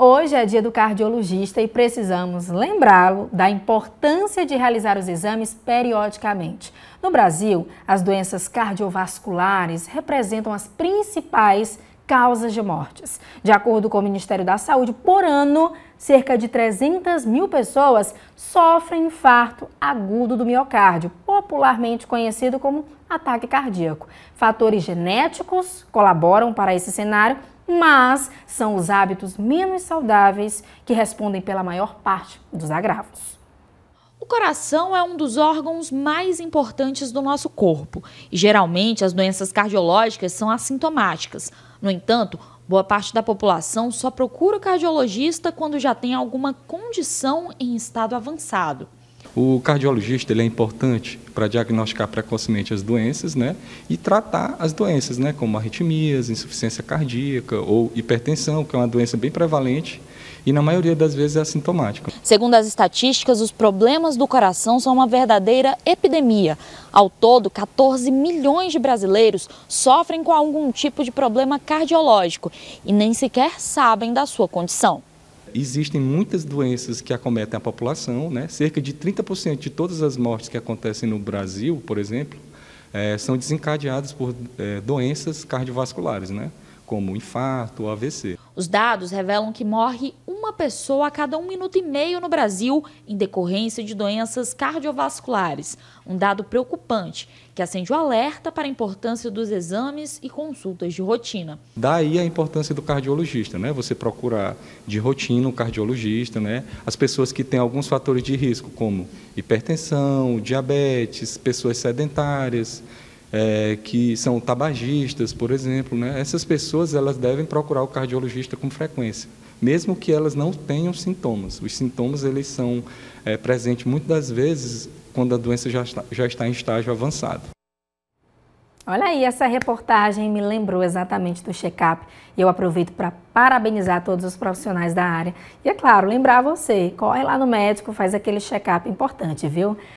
Hoje é dia do cardiologista e precisamos lembrá-lo da importância de realizar os exames periodicamente. No Brasil, as doenças cardiovasculares representam as principais causas de mortes. De acordo com o Ministério da Saúde, por ano, cerca de 300 mil pessoas sofrem infarto agudo do miocárdio, popularmente conhecido como ataque cardíaco. Fatores genéticos colaboram para esse cenário mas são os hábitos menos saudáveis que respondem pela maior parte dos agravos. O coração é um dos órgãos mais importantes do nosso corpo e geralmente as doenças cardiológicas são assintomáticas. No entanto, boa parte da população só procura o cardiologista quando já tem alguma condição em estado avançado. O cardiologista ele é importante para diagnosticar precocemente as doenças né, e tratar as doenças, né, como arritmias, insuficiência cardíaca ou hipertensão, que é uma doença bem prevalente e na maioria das vezes é assintomática. Segundo as estatísticas, os problemas do coração são uma verdadeira epidemia. Ao todo, 14 milhões de brasileiros sofrem com algum tipo de problema cardiológico e nem sequer sabem da sua condição existem muitas doenças que acometem a população, né? cerca de 30% de todas as mortes que acontecem no Brasil, por exemplo, é, são desencadeadas por é, doenças cardiovasculares. Né? como infarto ou AVC. Os dados revelam que morre uma pessoa a cada um minuto e meio no Brasil em decorrência de doenças cardiovasculares. Um dado preocupante que acende o alerta para a importância dos exames e consultas de rotina. Daí a importância do cardiologista, né? Você procurar de rotina um cardiologista, né? As pessoas que têm alguns fatores de risco, como hipertensão, diabetes, pessoas sedentárias é, que são tabagistas, por exemplo, né? essas pessoas elas devem procurar o cardiologista com frequência, mesmo que elas não tenham sintomas. Os sintomas eles são é, presentes muitas das vezes quando a doença já está, já está em estágio avançado. Olha aí, essa reportagem me lembrou exatamente do check-up e eu aproveito para parabenizar todos os profissionais da área. E é claro, lembrar você, corre lá no médico, faz aquele check-up importante, viu?